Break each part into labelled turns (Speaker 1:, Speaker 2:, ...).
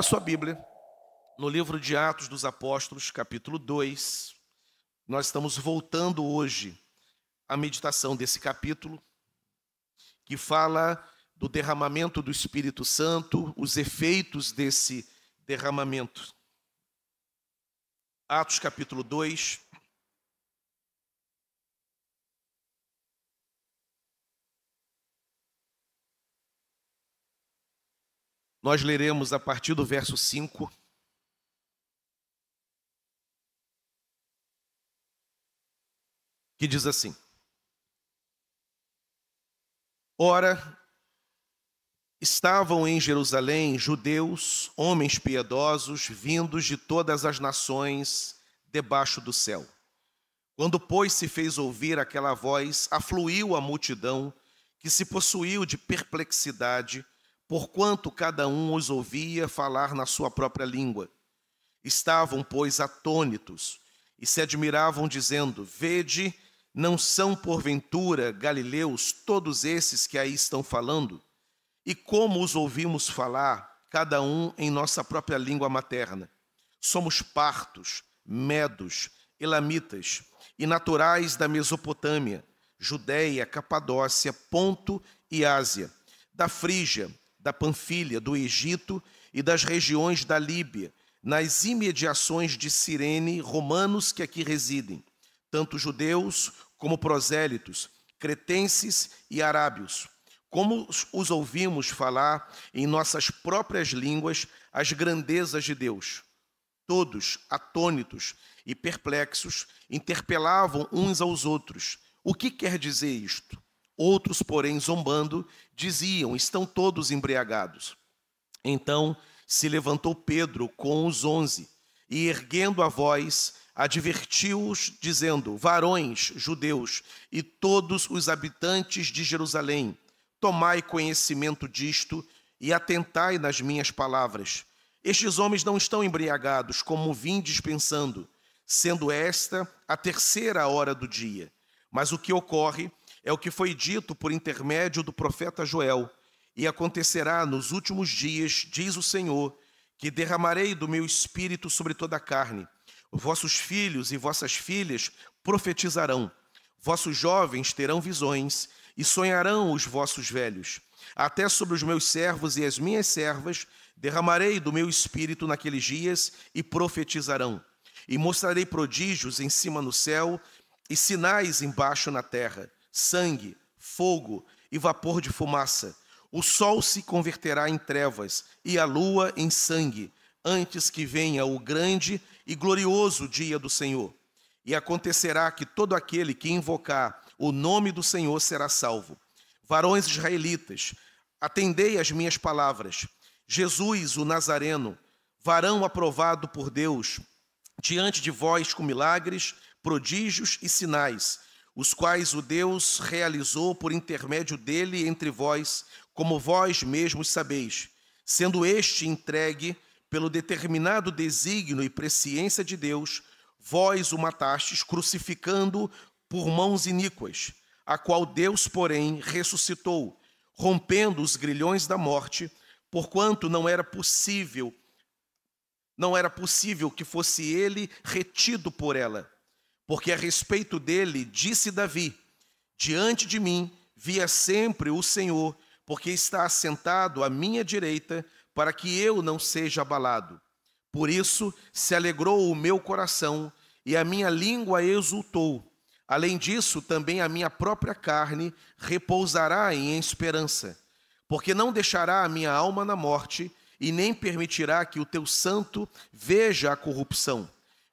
Speaker 1: a sua Bíblia no livro de Atos dos Apóstolos, capítulo 2. Nós estamos voltando hoje à meditação desse capítulo, que fala do derramamento do Espírito Santo, os efeitos desse derramamento. Atos capítulo 2, Nós leremos a partir do verso 5. Que diz assim: Ora, estavam em Jerusalém judeus, homens piedosos, vindos de todas as nações debaixo do céu. Quando, pois, se fez ouvir aquela voz, afluiu a multidão, que se possuiu de perplexidade porquanto cada um os ouvia falar na sua própria língua. Estavam, pois, atônitos e se admiravam, dizendo: Vede, não são porventura galileus todos esses que aí estão falando? E como os ouvimos falar, cada um em nossa própria língua materna? Somos partos, medos, elamitas e naturais da Mesopotâmia, Judéia, Capadócia, Ponto e Ásia, da Frígia da Panfilha, do Egito e das regiões da Líbia, nas imediações de Cirene, romanos que aqui residem, tanto judeus como prosélitos, cretenses e arábios. Como os ouvimos falar em nossas próprias línguas as grandezas de Deus. Todos, atônitos e perplexos, interpelavam uns aos outros: O que quer dizer isto? Outros, porém, zombando, diziam: Estão todos embriagados. Então se levantou Pedro com os onze e, erguendo a voz, advertiu-os, dizendo: Varões, judeus e todos os habitantes de Jerusalém, tomai conhecimento disto e atentai nas minhas palavras. Estes homens não estão embriagados, como vindes pensando, sendo esta a terceira hora do dia. Mas o que ocorre é o que foi dito por intermédio do profeta Joel. E acontecerá nos últimos dias, diz o Senhor, que derramarei do meu espírito sobre toda a carne. Vossos filhos e vossas filhas profetizarão, vossos jovens terão visões e sonharão os vossos velhos. Até sobre os meus servos e as minhas servas derramarei do meu espírito naqueles dias e profetizarão. E mostrarei prodígios em cima no céu e sinais embaixo na terra sangue, fogo e vapor de fumaça. O sol se converterá em trevas e a lua em sangue, antes que venha o grande e glorioso dia do Senhor. E acontecerá que todo aquele que invocar o nome do Senhor será salvo. Varões israelitas, atendei às minhas palavras. Jesus, o Nazareno, varão aprovado por Deus, diante de vós com milagres, prodígios e sinais os quais o Deus realizou por intermédio dele entre vós, como vós mesmos sabeis, sendo este entregue pelo determinado desígnio e presciência de Deus, vós o matastes, crucificando por mãos iníquas, a qual Deus, porém, ressuscitou, rompendo os grilhões da morte, porquanto não era possível, não era possível que fosse ele retido por ela. Porque a respeito dele disse Davi: Diante de mim via sempre o Senhor, porque está assentado à minha direita, para que eu não seja abalado. Por isso se alegrou o meu coração e a minha língua exultou. Além disso, também a minha própria carne repousará em esperança, porque não deixará a minha alma na morte e nem permitirá que o teu santo veja a corrupção.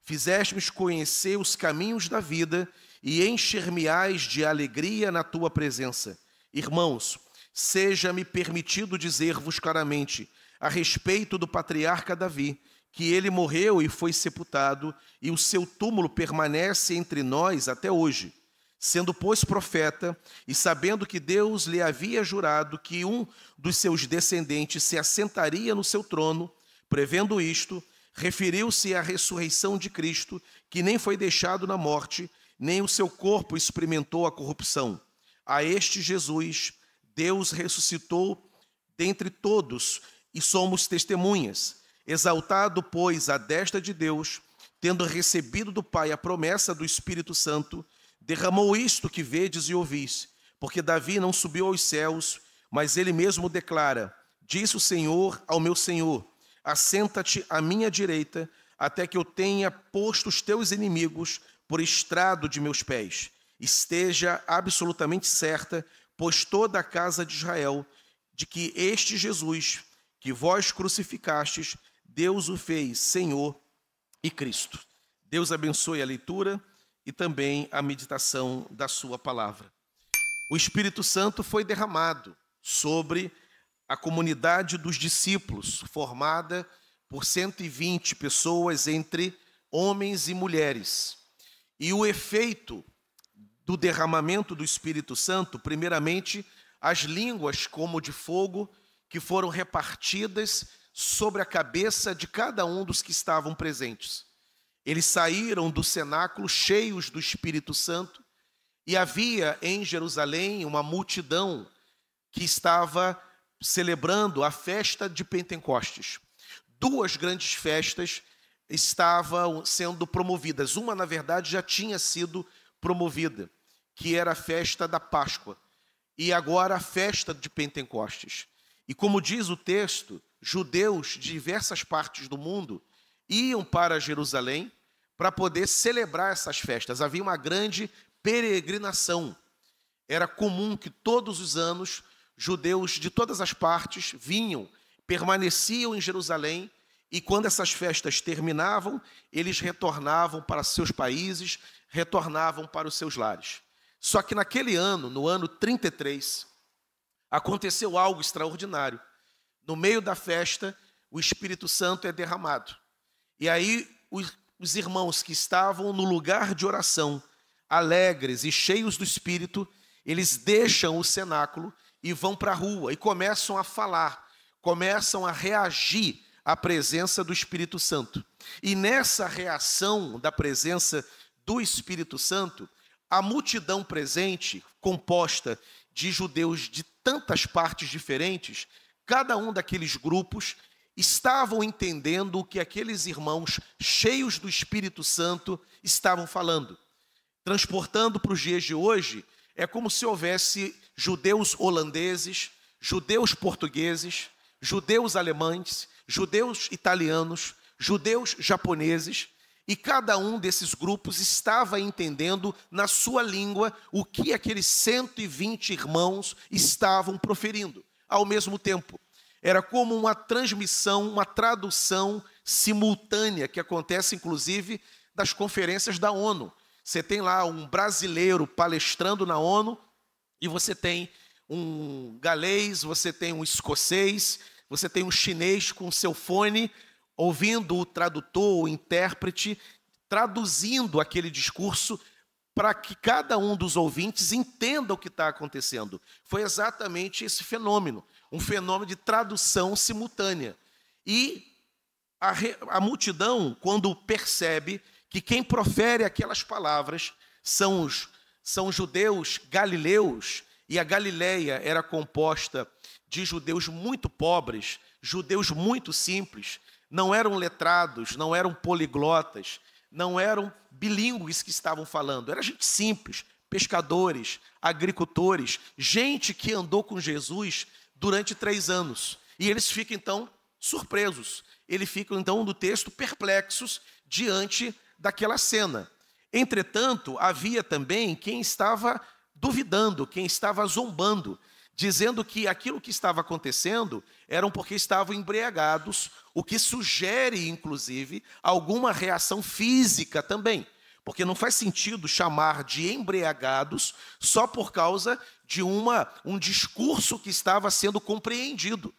Speaker 1: Fizeste-me conhecer os caminhos da vida e encher-me-ás de alegria na tua presença. Irmãos, seja-me permitido dizer-vos claramente a respeito do patriarca Davi, que ele morreu e foi sepultado, e o seu túmulo permanece entre nós até hoje. Sendo, pois, profeta, e sabendo que Deus lhe havia jurado que um dos seus descendentes se assentaria no seu trono, prevendo isto, referiu-se à ressurreição de Cristo, que nem foi deixado na morte, nem o seu corpo experimentou a corrupção. A este Jesus, Deus ressuscitou dentre todos e somos testemunhas. Exaltado, pois, à destra de Deus, tendo recebido do Pai a promessa do Espírito Santo, derramou isto que vedes e ouvis, porque Davi não subiu aos céus, mas ele mesmo declara: Disse o Senhor ao meu Senhor: assenta-te à minha direita, até que eu tenha posto os teus inimigos por estrado de meus pés. Esteja absolutamente certa, pois toda a casa de Israel, de que este Jesus, que vós crucificastes, Deus o fez Senhor e Cristo. Deus abençoe a leitura e também a meditação da sua palavra. O Espírito Santo foi derramado sobre a comunidade dos discípulos, formada por 120 pessoas entre homens e mulheres. E o efeito do derramamento do Espírito Santo, primeiramente, as línguas como de fogo que foram repartidas sobre a cabeça de cada um dos que estavam presentes. Eles saíram do cenáculo cheios do Espírito Santo e havia em Jerusalém uma multidão que estava celebrando a festa de Pentecostes. Duas grandes festas estavam sendo promovidas. Uma, na verdade, já tinha sido promovida, que era a festa da Páscoa, e agora a festa de Pentecostes. E como diz o texto, judeus de diversas partes do mundo iam para Jerusalém para poder celebrar essas festas. Havia uma grande peregrinação. Era comum que todos os anos judeus de todas as partes vinham, permaneciam em Jerusalém, e quando essas festas terminavam, eles retornavam para seus países, retornavam para os seus lares. Só que naquele ano, no ano 33, aconteceu algo extraordinário. No meio da festa, o Espírito Santo é derramado. E aí os irmãos que estavam no lugar de oração, alegres e cheios do Espírito, eles deixam o cenáculo e vão para a rua e começam a falar, começam a reagir à presença do Espírito Santo. E nessa reação da presença do Espírito Santo, a multidão presente, composta de judeus de tantas partes diferentes, cada um daqueles grupos estavam entendendo o que aqueles irmãos cheios do Espírito Santo estavam falando. Transportando para os dias de hoje, é como se houvesse judeus holandeses, judeus portugueses, judeus alemães, judeus italianos, judeus japoneses, e cada um desses grupos estava entendendo na sua língua o que aqueles 120 irmãos estavam proferindo ao mesmo tempo. Era como uma transmissão, uma tradução simultânea que acontece inclusive das conferências da ONU. Você tem lá um brasileiro palestrando na ONU, e você tem um galês, você tem um escocês, você tem um chinês com seu fone ouvindo o tradutor, o intérprete, traduzindo aquele discurso para que cada um dos ouvintes entenda o que está acontecendo. Foi exatamente esse fenômeno, um fenômeno de tradução simultânea. E a, a, multidão, quando percebe que quem profere aquelas palavras são os são judeus galileus, e a Galileia era composta de judeus muito pobres, judeus muito simples, não eram letrados, não eram poliglotas, não eram bilíngues que estavam falando, era gente simples, pescadores, agricultores, gente que andou com Jesus durante três anos. E eles ficam então surpresos, eles ficam então no texto perplexos diante daquela cena. Entretanto, havia também quem estava duvidando, quem estava zombando, dizendo que aquilo que estava acontecendo eram porque estavam embriagados, o que sugere, inclusive, alguma reação física também. Porque não faz sentido chamar de embriagados só por causa de uma, um discurso que estava sendo compreendido.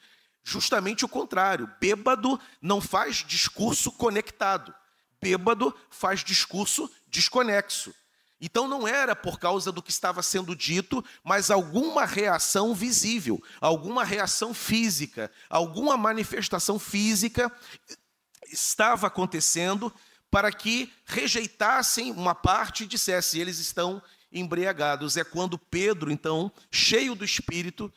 Speaker 1: Justamente o contrário. Bêbado não faz discurso conectado. Bêbado faz discurso desconexo. Então não era por causa do que estava sendo dito, mas alguma reação visível, alguma reação física, alguma manifestação física estava acontecendo para que rejeitassem uma parte e dissesse eles estão embriagados. É quando Pedro, então, cheio do espírito,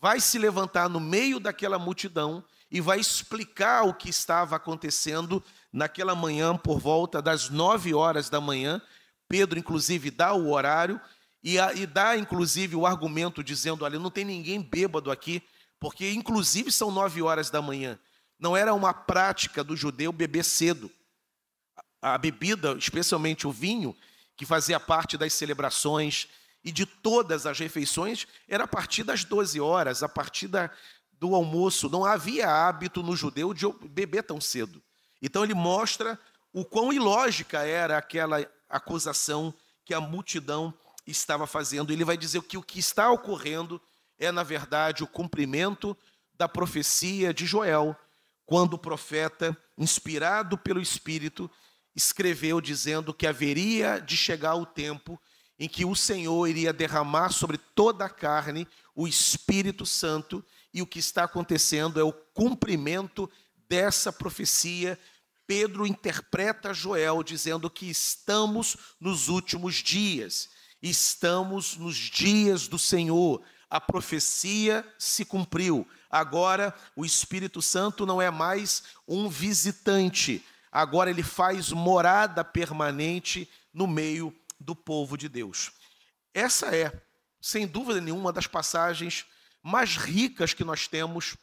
Speaker 1: vai se levantar no meio daquela multidão e vai explicar o que estava acontecendo naquela manhã, por volta das nove horas da manhã, Pedro, inclusive, dá o horário e, a, e dá, inclusive, o argumento dizendo: olha, não tem ninguém bêbado aqui, porque, inclusive, são nove horas da manhã. Não era uma prática do judeu beber cedo. A, bebida, especialmente o vinho, que fazia parte das celebrações e de todas as refeições, era a partir das doze horas, a partir da, do almoço. Não havia hábito no judeu de beber tão cedo. Então ele mostra o quão ilógica era aquela acusação que a multidão estava fazendo. Ele vai dizer que o que está ocorrendo é, na verdade, o cumprimento da profecia de Joel, quando o profeta, inspirado pelo Espírito, escreveu dizendo que haveria de chegar o tempo em que o Senhor iria derramar sobre toda a carne o Espírito Santo, e o que está acontecendo é o cumprimento dessa profecia Pedro interpreta Joel dizendo que estamos nos últimos dias, estamos nos dias do Senhor, a profecia se cumpriu. Agora o Espírito Santo não é mais um visitante, agora ele faz morada permanente no meio do povo de Deus. Essa é, sem dúvida nenhuma, das passagens mais ricas que nós temos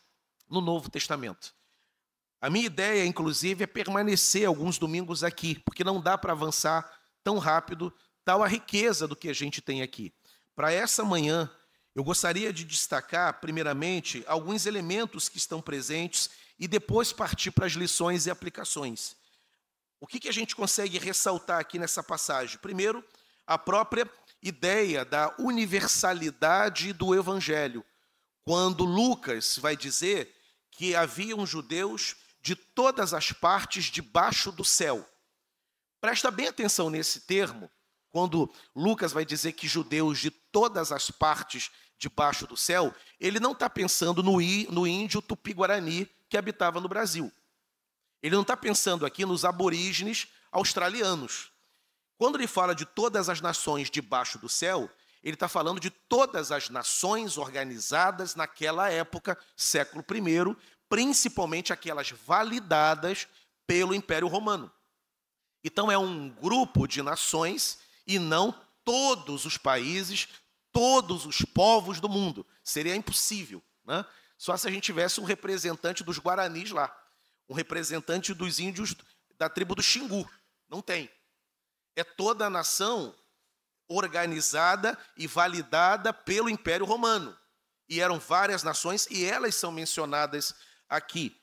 Speaker 1: no Novo Testamento. A minha ideia, inclusive, é permanecer alguns domingos aqui, porque não dá para avançar tão rápido, tal a riqueza do que a gente tem aqui. Para essa manhã, eu gostaria de destacar, primeiramente, alguns elementos que estão presentes e depois partir para as lições e aplicações. O que, que a gente consegue ressaltar aqui nessa passagem? Primeiro, a própria ideia da universalidade do Evangelho, quando Lucas vai dizer que haviam judeus de todas as partes debaixo do céu. Presta bem atenção nesse termo, quando Lucas vai dizer que judeus de todas as partes debaixo do céu, ele não está pensando no, no índio tupi-guarani que habitava no Brasil. Ele não está pensando aqui nos aborígenes australianos. Quando ele fala de todas as nações debaixo do céu, ele está falando de todas as nações organizadas naquela época, século I, principalmente aquelas validadas pelo Império Romano. Então é um grupo de nações e não todos os países, todos os povos do mundo. Seria impossível, né? Só se a gente tivesse um representante dos guaranis lá, um representante dos índios da tribo do Xingu. Não tem. É toda a nação organizada e validada pelo Império Romano. E eram várias nações e elas são mencionadas aqui.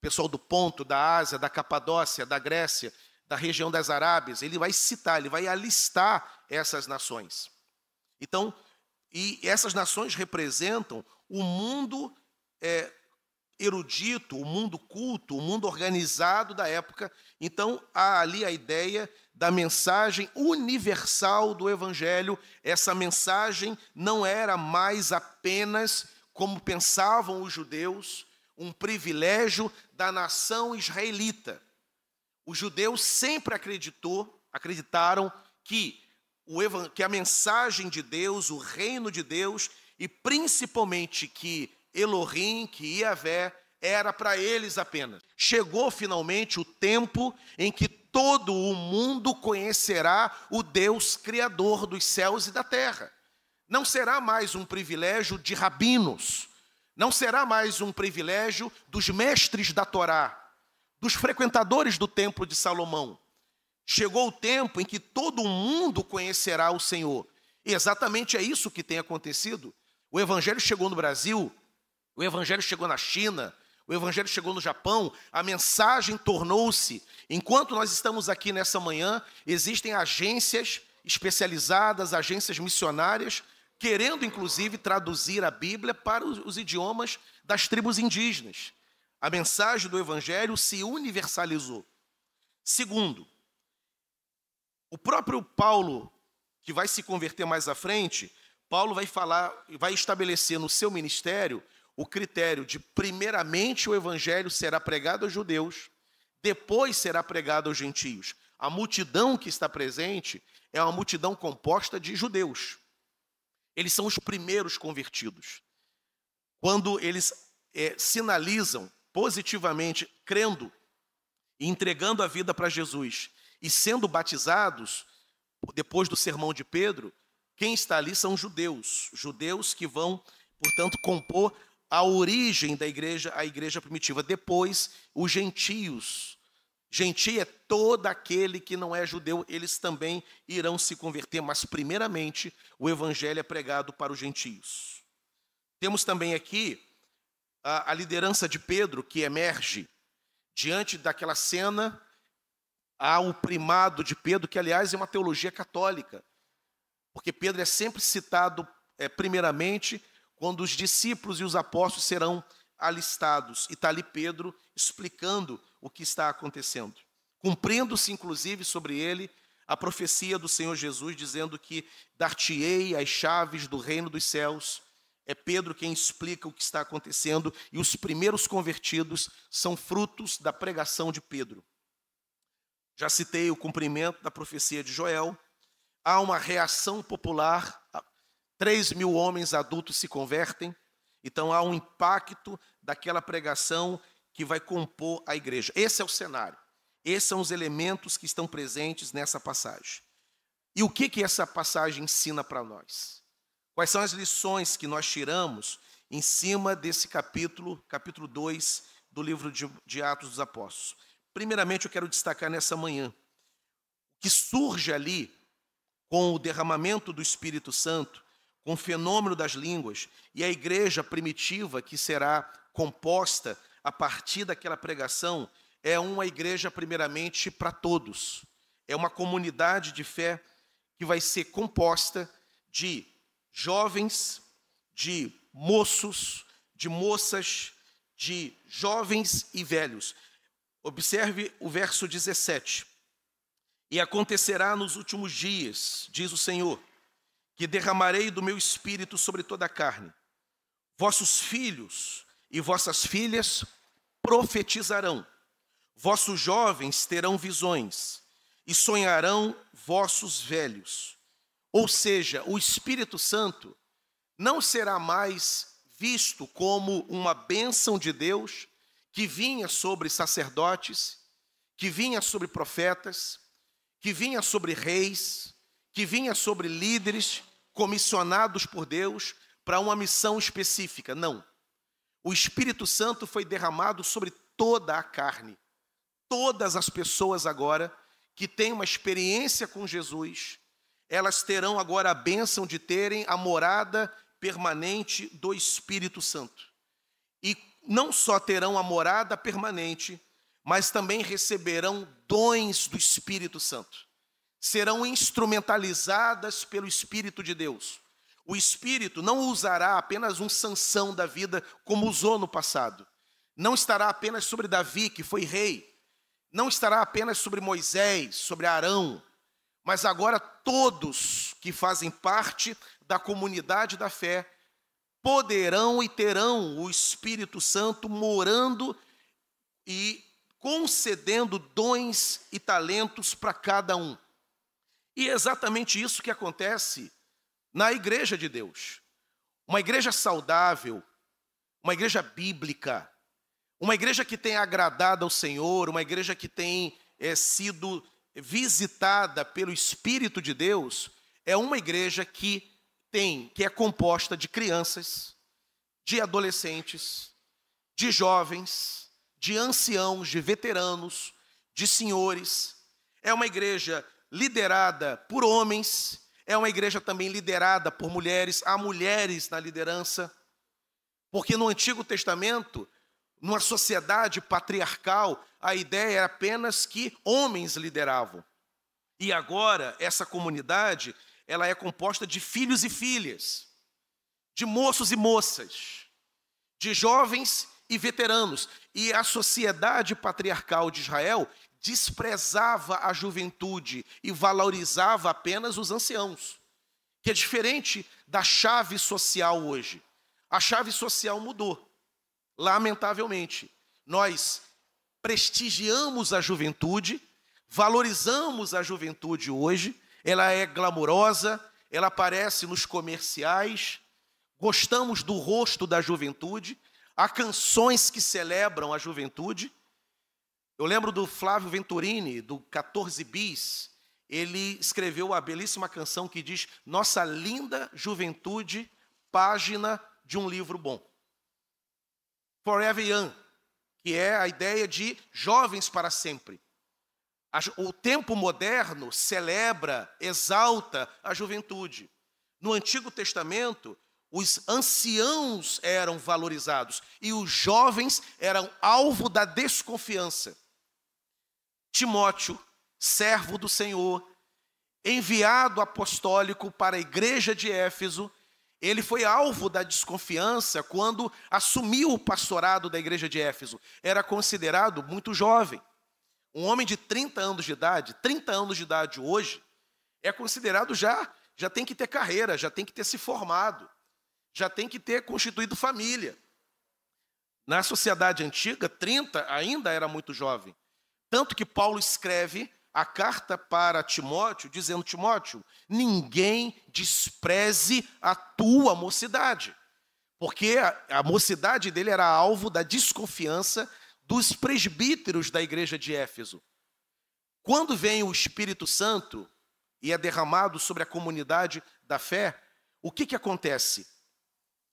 Speaker 1: Pessoal do Ponto, da Ásia, da Capadócia, da Grécia, da região das Arábias, ele vai citar, ele vai alistar essas nações. Então, e essas nações representam o mundo é, erudito, o mundo culto, o mundo organizado da época. Então, há ali a ideia da mensagem universal do Evangelho. Essa mensagem não era mais apenas como pensavam os judeus, um privilégio da nação israelita. Os judeus sempre acreditou, acreditaram que, o, que a mensagem de Deus, o reino de Deus, e principalmente que Elohim, que Iavé, era para eles apenas. Chegou finalmente o tempo em que todo o mundo conhecerá o Deus Criador dos céus e da terra. Não será mais um privilégio de rabinos não será mais um privilégio dos mestres da Torá, dos frequentadores do templo de Salomão. Chegou o tempo em que todo mundo conhecerá o Senhor. E exatamente é isso que tem acontecido. O evangelho chegou no Brasil, o evangelho chegou na China, o Evangelho chegou no Japão, a mensagem tornou-se. Enquanto nós estamos aqui nessa manhã, existem agências especializadas, agências missionárias, querendo inclusive traduzir a Bíblia para os idiomas das tribos indígenas. A mensagem do Evangelho se universalizou. Segundo, o próprio Paulo, que vai se converter mais à frente, Paulo vai falar, vai estabelecer no seu ministério o critério de primeiramente o evangelho será pregado aos judeus, depois será pregado aos gentios. A multidão que está presente é uma multidão composta de judeus. Eles são os primeiros convertidos. Quando eles é, sinalizam positivamente, crendo e entregando a vida para Jesus e sendo batizados, depois do sermão de Pedro, quem está ali são judeus, judeus que vão, portanto, compor a origem da igreja, a igreja primitiva. Depois, os gentios Gentil é todo aquele que não é judeu, eles também irão se converter, mas primeiramente o evangelho é pregado para os gentios. Temos também aqui a, a liderança de Pedro que emerge diante daquela cena há o primado de Pedro, que aliás é uma teologia católica, porque Pedro é sempre citado é, primeiramente quando os discípulos e os apóstolos serão alistados, e está ali Pedro explicando o que está acontecendo, cumprindo-se inclusive sobre ele a profecia do Senhor Jesus dizendo que dar-te-ei as chaves do reino dos céus. É Pedro quem explica o que está acontecendo e os primeiros convertidos são frutos da pregação de Pedro. Já citei o cumprimento da profecia de Joel. Há uma reação popular. Três mil homens adultos se convertem. Então há um impacto daquela pregação que vai compor a igreja. Esse é o cenário. Esses são os elementos que estão presentes nessa passagem. E o que, que essa passagem ensina para nós? Quais são as lições que nós tiramos em cima desse capítulo, capítulo 2 do livro de, de Atos dos Apóstolos? Primeiramente, eu quero destacar nessa manhã que surge ali com o derramamento do Espírito Santo, com o fenômeno das línguas e a igreja primitiva que será composta a partir daquela pregação é uma igreja, primeiramente, para todos. É uma comunidade de fé que vai ser composta de jovens, de moços, de moças, de jovens e velhos. Observe o verso 17. E acontecerá nos últimos dias, diz o Senhor, que derramarei do meu espírito sobre toda a carne. Vossos filhos e vossas filhas profetizarão, vossos jovens terão visões, e sonharão vossos velhos. Ou seja, o Espírito Santo não será mais visto como uma bênção de Deus que vinha sobre sacerdotes, que vinha sobre profetas, que vinha sobre reis, que vinha sobre líderes comissionados por Deus para uma missão específica. Não. O Espírito Santo foi derramado sobre toda a carne. Todas as pessoas agora que têm uma experiência com Jesus, elas terão agora a bênção de terem a morada permanente do Espírito Santo. E não só terão a morada permanente, mas também receberão dons do Espírito Santo. Serão instrumentalizadas pelo Espírito de Deus. O espírito não usará apenas um sanção da vida como usou no passado. Não estará apenas sobre Davi, que foi rei. Não estará apenas sobre Moisés, sobre Arão. Mas agora todos que fazem parte da comunidade da fé poderão e terão o Espírito Santo morando e concedendo dons e talentos para cada um. E é exatamente isso que acontece na igreja de Deus. Uma igreja saudável, uma igreja bíblica, uma igreja que tem agradado ao Senhor, uma igreja que tem é, sido visitada pelo Espírito de Deus, é uma igreja que tem, que é composta de crianças, de adolescentes, de jovens, de anciãos, de veteranos, de senhores. É uma igreja liderada por homens é uma igreja também liderada por mulheres, há mulheres na liderança. Porque no Antigo Testamento, numa sociedade patriarcal, a ideia era apenas que homens lideravam. E agora essa comunidade, ela é composta de filhos e filhas, de moços e moças, de jovens e veteranos. E a sociedade patriarcal de Israel desprezava a juventude e valorizava apenas os anciãos, que é diferente da chave social hoje. A chave social mudou, lamentavelmente. Nós prestigiamos a juventude, valorizamos a juventude hoje, ela é glamourosa, ela aparece nos comerciais, gostamos do rosto da juventude, há canções que celebram a juventude eu lembro do Flávio Venturini, do 14 Bis, ele escreveu a belíssima canção que diz Nossa linda juventude, página de um livro bom. Forever Young, que é a ideia de jovens para sempre. O tempo moderno celebra, exalta a juventude. No Antigo Testamento, os anciãos eram valorizados e os jovens eram alvo da desconfiança. Timóteo, servo do Senhor, enviado apostólico para a igreja de Éfeso, ele foi alvo da desconfiança quando assumiu o pastorado da igreja de Éfeso. Era considerado muito jovem. Um homem de 30 anos de idade, 30 anos de idade hoje, é considerado já, já tem que ter carreira, já tem que ter se formado, já tem que ter constituído família. Na sociedade antiga, 30 ainda era muito jovem. Tanto que Paulo escreve a carta para Timóteo, dizendo: Timóteo, ninguém despreze a tua mocidade. Porque a, a mocidade dele era alvo da desconfiança dos presbíteros da igreja de Éfeso. Quando vem o Espírito Santo e é derramado sobre a comunidade da fé, o que, que acontece?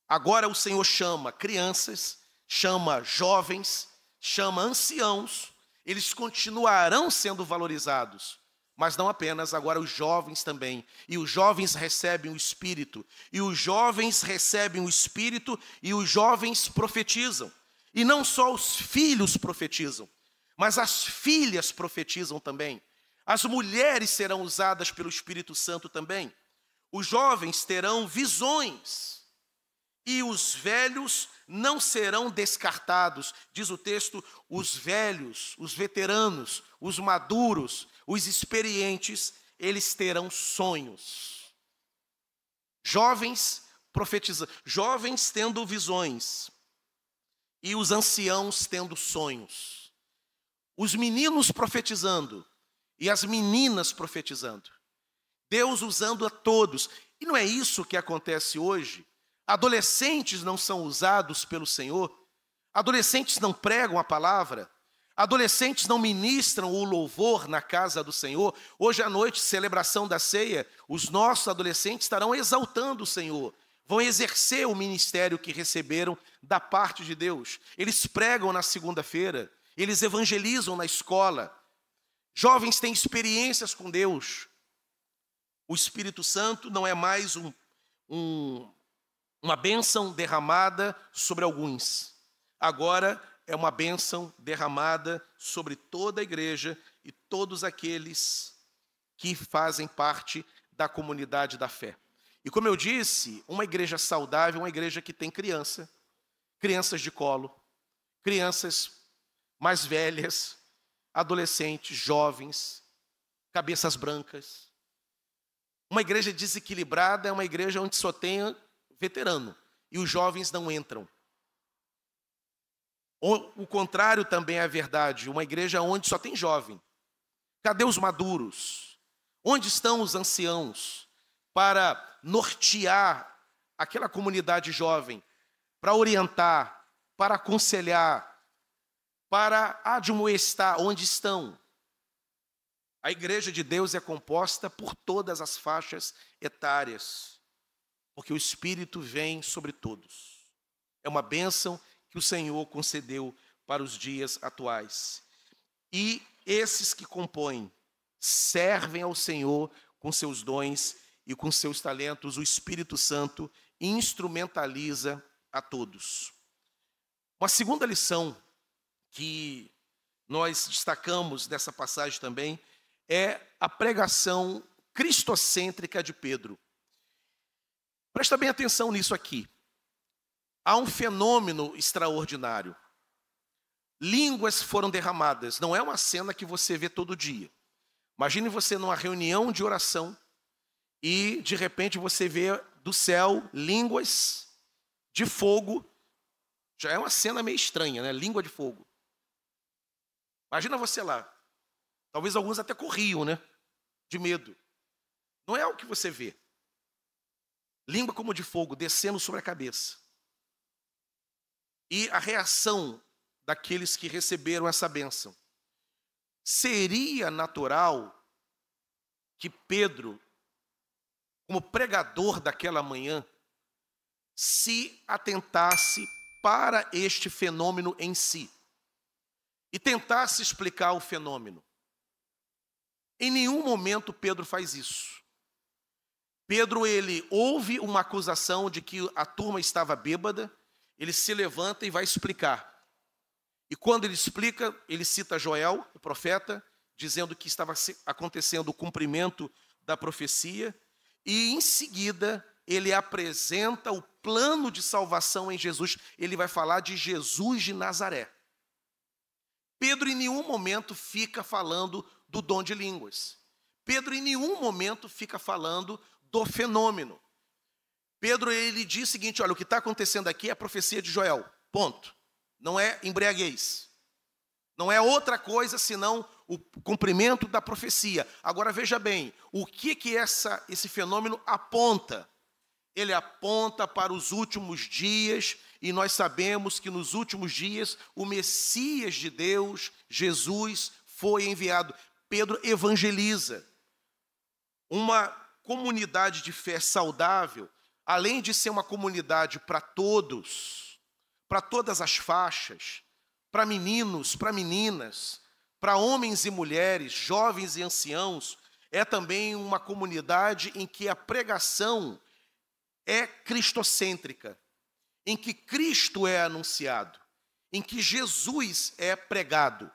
Speaker 1: Agora o Senhor chama crianças, chama jovens, chama anciãos, eles continuarão sendo valorizados. Mas não apenas, agora os jovens também. E os jovens recebem o Espírito. E os jovens recebem o Espírito e os jovens profetizam. E não só os filhos profetizam, mas as filhas profetizam também. As mulheres serão usadas pelo Espírito Santo também. Os jovens terão visões e os velhos não serão descartados, diz o texto, os velhos, os veteranos, os maduros, os experientes, eles terão sonhos. Jovens profetizando, jovens tendo visões e os anciãos tendo sonhos. Os meninos profetizando e as meninas profetizando. Deus usando a todos. E não é isso que acontece hoje? Adolescentes não são usados pelo Senhor. Adolescentes não pregam a palavra. Adolescentes não ministram o louvor na casa do Senhor. Hoje à noite, celebração da ceia, os nossos adolescentes estarão exaltando o Senhor. Vão exercer o ministério que receberam da parte de Deus. Eles pregam na segunda-feira, eles evangelizam na escola. Jovens têm experiências com Deus. O Espírito Santo não é mais um, um uma bênção derramada sobre alguns. Agora é uma bênção derramada sobre toda a igreja e todos aqueles que fazem parte da comunidade da fé. E como eu disse, uma igreja saudável é uma igreja que tem criança, crianças de colo, crianças mais velhas, adolescentes, jovens, cabeças brancas. Uma igreja desequilibrada é uma igreja onde só tem veterano, e os jovens não entram. O contrário também é verdade, uma igreja onde só tem jovem. Cadê os maduros? Onde estão os anciãos para nortear aquela comunidade jovem, para orientar, para aconselhar, para admoestar? Onde estão? A igreja de Deus é composta por todas as faixas etárias porque o Espírito vem sobre todos. É uma bênção que o Senhor concedeu para os dias atuais. E esses que compõem servem ao Senhor com seus dons e com seus talentos, o Espírito Santo instrumentaliza a todos. Uma segunda lição que nós destacamos dessa passagem também é a pregação cristocêntrica de Pedro. Presta bem atenção nisso aqui. Há um fenômeno extraordinário. Línguas foram derramadas. Não é uma cena que você vê todo dia. Imagine você numa reunião de oração e de repente você vê do céu línguas de fogo. Já é uma cena meio estranha, né? Língua de fogo. Imagina você lá. Talvez alguns até corriam, né? De medo. Não é o que você vê língua como de fogo descendo sobre a cabeça. E a reação daqueles que receberam essa bênção. Seria natural que Pedro, como pregador daquela manhã, se atentasse para este fenômeno em si e tentasse explicar o fenômeno. Em nenhum momento Pedro faz isso. Pedro, ele ouve uma acusação de que a turma estava bêbada, ele se levanta e vai explicar. E quando ele explica, ele cita Joel, o profeta, dizendo que estava acontecendo o cumprimento da profecia, e em seguida ele apresenta o plano de salvação em Jesus. Ele vai falar de Jesus de Nazaré. Pedro em nenhum momento fica falando do dom de línguas. Pedro em nenhum momento fica falando do fenômeno. Pedro ele diz o seguinte: olha, o que está acontecendo aqui é a profecia de Joel. Ponto. Não é embriaguez. Não é outra coisa senão o cumprimento da profecia. Agora veja bem, o que que essa, esse fenômeno aponta? Ele aponta para os últimos dias, e nós sabemos que nos últimos dias o Messias de Deus, Jesus, foi enviado. Pedro evangeliza. Uma comunidade de fé saudável, além de ser uma comunidade para todos, para todas as faixas, para meninos, para meninas, para homens e mulheres, jovens e anciãos, é também uma comunidade em que a pregação é cristocêntrica, em que Cristo é anunciado, em que Jesus é pregado.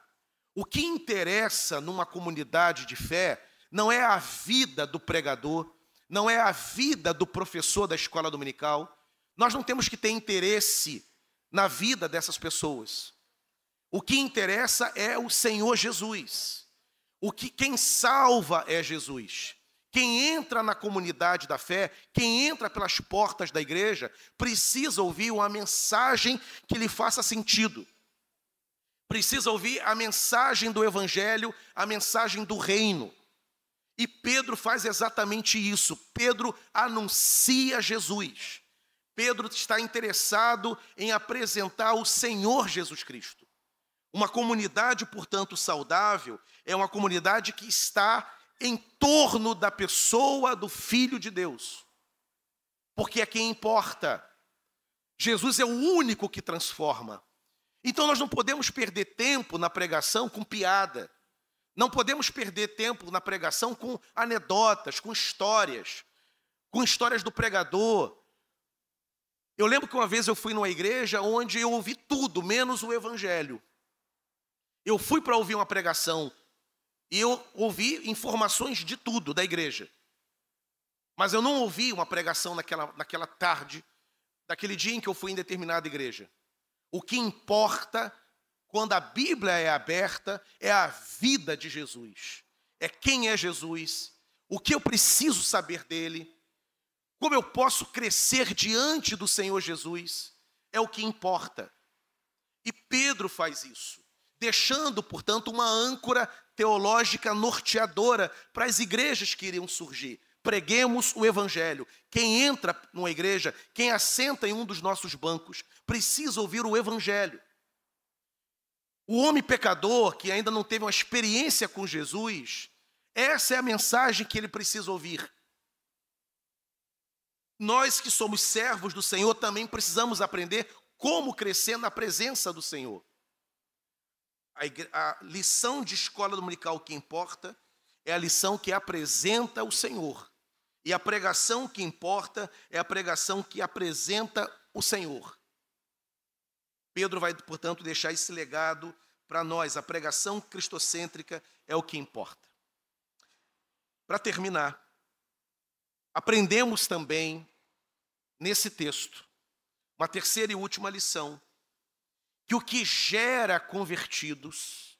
Speaker 1: O que interessa numa comunidade de fé não é a vida do pregador, não é a vida do professor da escola dominical. Nós não temos que ter interesse na vida dessas pessoas. O que interessa é o Senhor Jesus. O que quem salva é Jesus. Quem entra na comunidade da fé, quem entra pelas portas da igreja, precisa ouvir uma mensagem que lhe faça sentido. Precisa ouvir a mensagem do evangelho, a mensagem do reino. E Pedro faz exatamente isso. Pedro anuncia Jesus. Pedro está interessado em apresentar o Senhor Jesus Cristo. Uma comunidade, portanto, saudável é uma comunidade que está em torno da pessoa do Filho de Deus. Porque é quem importa. Jesus é o único que transforma. Então nós não podemos perder tempo na pregação com piada. Não podemos perder tempo na pregação com anedotas, com histórias, com histórias do pregador. Eu lembro que uma vez eu fui numa igreja onde eu ouvi tudo, menos o evangelho. Eu fui para ouvir uma pregação e eu ouvi informações de tudo da igreja. Mas eu não ouvi uma pregação naquela, naquela tarde, daquele dia em que eu fui em determinada igreja. O que importa quando a Bíblia é aberta, é a vida de Jesus. É quem é Jesus, o que eu preciso saber dele, como eu posso crescer diante do Senhor Jesus, é o que importa. E Pedro faz isso, deixando, portanto, uma âncora teológica norteadora para as igrejas que iriam surgir preguemos o Evangelho. Quem entra numa igreja, quem assenta em um dos nossos bancos, precisa ouvir o Evangelho. O homem pecador que ainda não teve uma experiência com Jesus, essa é a mensagem que ele precisa ouvir. Nós que somos servos do Senhor também precisamos aprender como crescer na presença do Senhor. A, a lição de escola dominical que importa é a lição que apresenta o Senhor. E a pregação que importa é a pregação que apresenta o Senhor. Pedro vai, portanto, deixar esse legado para nós. A pregação cristocêntrica é o que importa. Para terminar, aprendemos também nesse texto uma terceira e última lição: que o que gera convertidos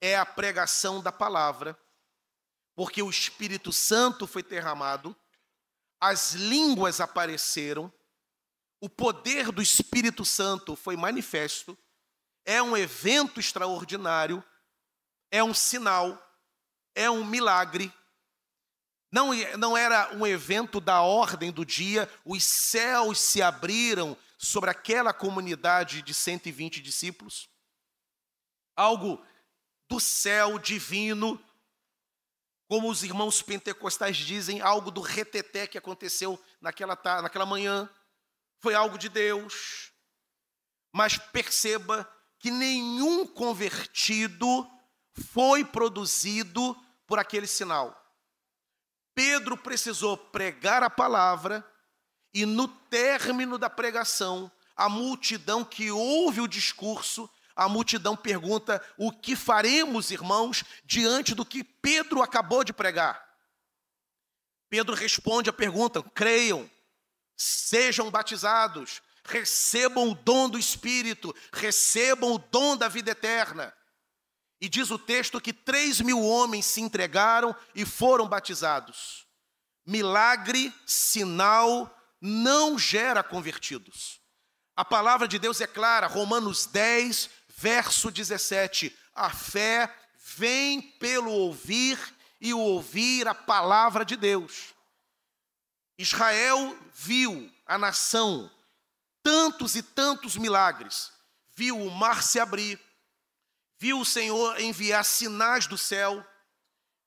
Speaker 1: é a pregação da palavra, porque o Espírito Santo foi derramado, as línguas apareceram o poder do Espírito Santo foi manifesto, é um evento extraordinário, é um sinal, é um milagre. Não, é, não era um evento da ordem do dia, os céus se abriram sobre aquela comunidade de 120 discípulos. Algo do céu divino, como os irmãos pentecostais dizem, algo do reteté que aconteceu naquela, naquela manhã foi algo de Deus. Mas perceba que nenhum convertido foi produzido por aquele sinal. Pedro precisou pregar a palavra e, no término da pregação, a multidão que ouve o discurso, a multidão pergunta: O que faremos, irmãos, diante do que Pedro acabou de pregar? Pedro responde a pergunta: Creiam Sejam batizados, recebam o dom do Espírito, recebam o dom da vida eterna. E diz o texto que três mil homens se entregaram e foram batizados. Milagre, sinal, não gera convertidos. A palavra de Deus é clara, Romanos 10, verso 17. A fé vem pelo ouvir e ouvir a palavra de Deus. Israel viu a nação tantos e tantos milagres. Viu o mar se abrir, viu o Senhor enviar sinais do céu,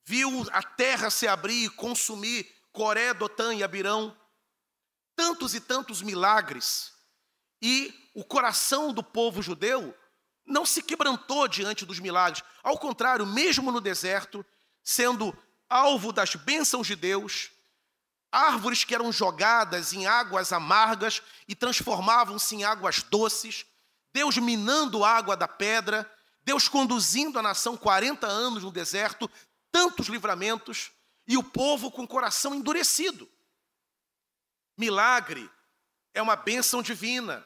Speaker 1: viu a terra se abrir e consumir Coré, Dotã e Abirão. Tantos e tantos milagres. E o coração do povo judeu não se quebrantou diante dos milagres. Ao contrário, mesmo no deserto, sendo alvo das bênçãos de Deus, Árvores que eram jogadas em águas amargas e transformavam-se em águas doces. Deus minando a água da pedra. Deus conduzindo a nação 40 anos no deserto, tantos livramentos e o povo com o coração endurecido. Milagre é uma bênção divina.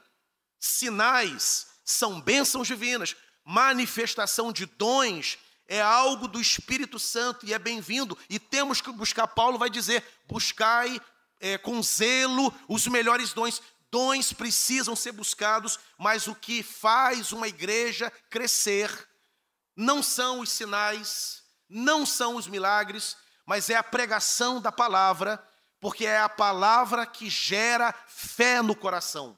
Speaker 1: Sinais são bênçãos divinas, manifestação de dons é algo do Espírito Santo e é bem-vindo. E temos que buscar, Paulo vai dizer: buscai é, com zelo os melhores dons. Dons precisam ser buscados, mas o que faz uma igreja crescer não são os sinais, não são os milagres, mas é a pregação da palavra, porque é a palavra que gera fé no coração.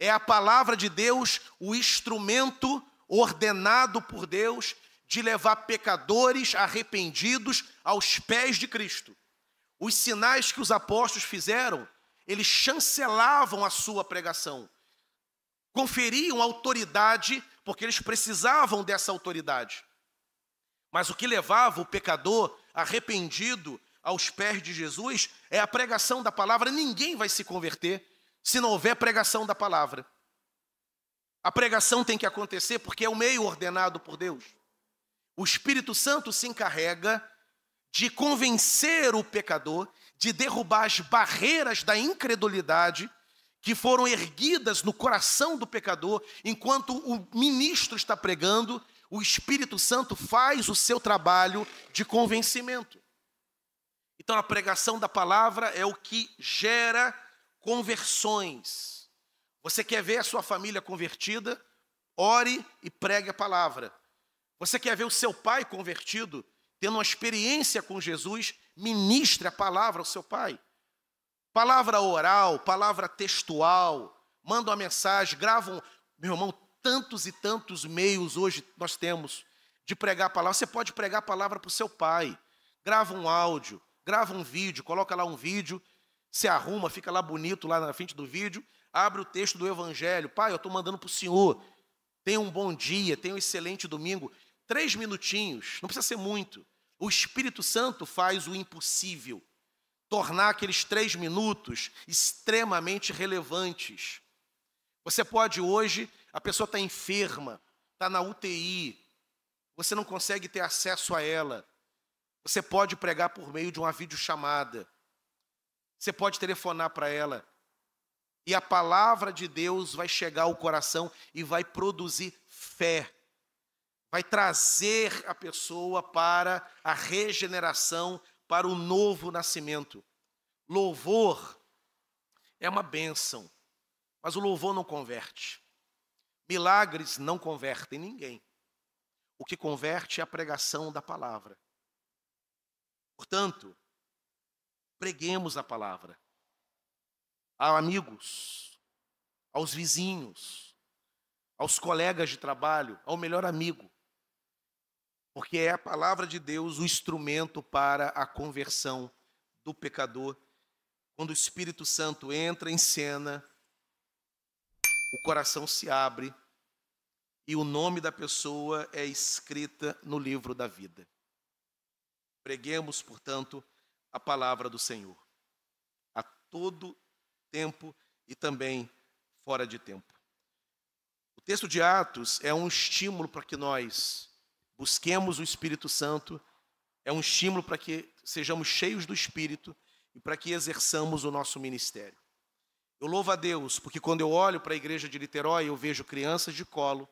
Speaker 1: É a palavra de Deus, o instrumento ordenado por Deus de levar pecadores arrependidos aos pés de Cristo. Os sinais que os apóstolos fizeram, eles chancelavam a sua pregação, conferiam autoridade, porque eles precisavam dessa autoridade. Mas o que levava o pecador arrependido aos pés de Jesus é a pregação da palavra. Ninguém vai se converter se não houver pregação da palavra. A pregação tem que acontecer porque é o meio ordenado por Deus. O Espírito Santo se encarrega de convencer o pecador, de derrubar as barreiras da incredulidade que foram erguidas no coração do pecador, enquanto o ministro está pregando, o Espírito Santo faz o seu trabalho de convencimento. Então a pregação da palavra é o que gera conversões. Você quer ver a sua família convertida? Ore e pregue a palavra. Você quer ver o seu pai convertido, tendo uma experiência com Jesus, ministre a palavra ao seu pai. Palavra oral, palavra textual, manda uma mensagem, grava um. Meu irmão, tantos e tantos meios hoje nós temos de pregar a palavra. Você pode pregar a palavra para o seu pai. Grava um áudio, grava um vídeo, coloca lá um vídeo, se arruma, fica lá bonito lá na frente do vídeo, abre o texto do evangelho. Pai, eu estou mandando para o senhor. Tenha um bom dia, tenha um excelente domingo três minutinhos, não precisa ser muito, o Espírito Santo faz o impossível tornar aqueles três minutos extremamente relevantes. Você pode hoje, a pessoa está enferma, está na UTI, você não consegue ter acesso a ela. Você pode pregar por meio de uma videochamada. Você pode telefonar para ela. E a palavra de Deus vai chegar ao coração e vai produzir fé vai trazer a pessoa para a regeneração, para o novo nascimento. Louvor é uma bênção, mas o louvor não converte. Milagres não convertem ninguém. O que converte é a pregação da palavra. Portanto, preguemos a palavra a amigos, aos vizinhos, aos colegas de trabalho, ao melhor amigo. Porque é a palavra de Deus o instrumento para a conversão do pecador. Quando o Espírito Santo entra em cena, o coração se abre e o nome da pessoa é escrita no livro da vida. Preguemos, portanto, a palavra do Senhor a todo tempo e também fora de tempo. O texto de Atos é um estímulo para que nós Busquemos o Espírito Santo, é um estímulo para que sejamos cheios do Espírito e para que exerçamos o nosso ministério. Eu louvo a Deus, porque quando eu olho para a igreja de Niterói, eu vejo crianças de colo,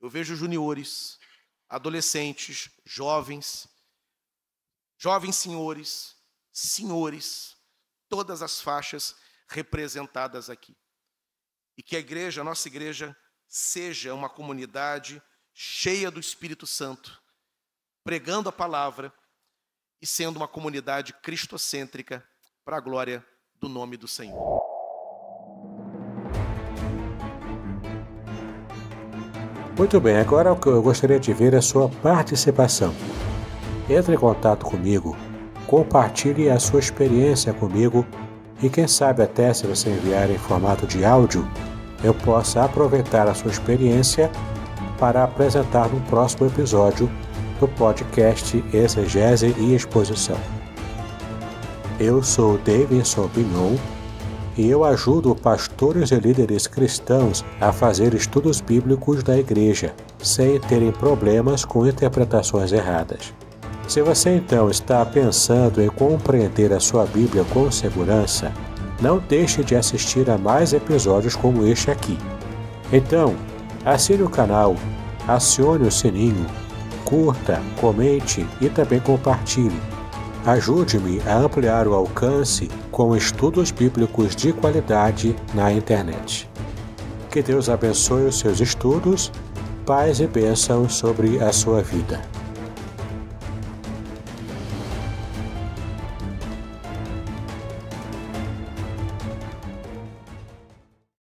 Speaker 1: eu vejo juniores, adolescentes, jovens, jovens senhores, senhores, todas as faixas representadas aqui. E que a igreja, a nossa igreja, seja uma comunidade cheia do Espírito Santo, pregando a palavra e sendo uma comunidade cristocêntrica para a glória do nome do Senhor.
Speaker 2: Muito bem, agora o que eu gostaria de ver é a sua participação. Entre em contato comigo, compartilhe a sua experiência comigo e quem sabe até se você enviar em formato de áudio, eu possa aproveitar a sua experiência para apresentar no próximo episódio do podcast Exegese e Exposição. Eu sou Davidson Bignon e eu ajudo pastores e líderes cristãos a fazer estudos bíblicos da igreja, sem terem problemas com interpretações erradas. Se você então está pensando em compreender a sua Bíblia com segurança, não deixe de assistir a mais episódios como este aqui. Então, Assine o canal, acione o sininho, curta, comente e também compartilhe. Ajude-me a ampliar o alcance com estudos bíblicos de qualidade na internet. Que Deus abençoe os seus estudos, paz e bênção sobre a sua vida.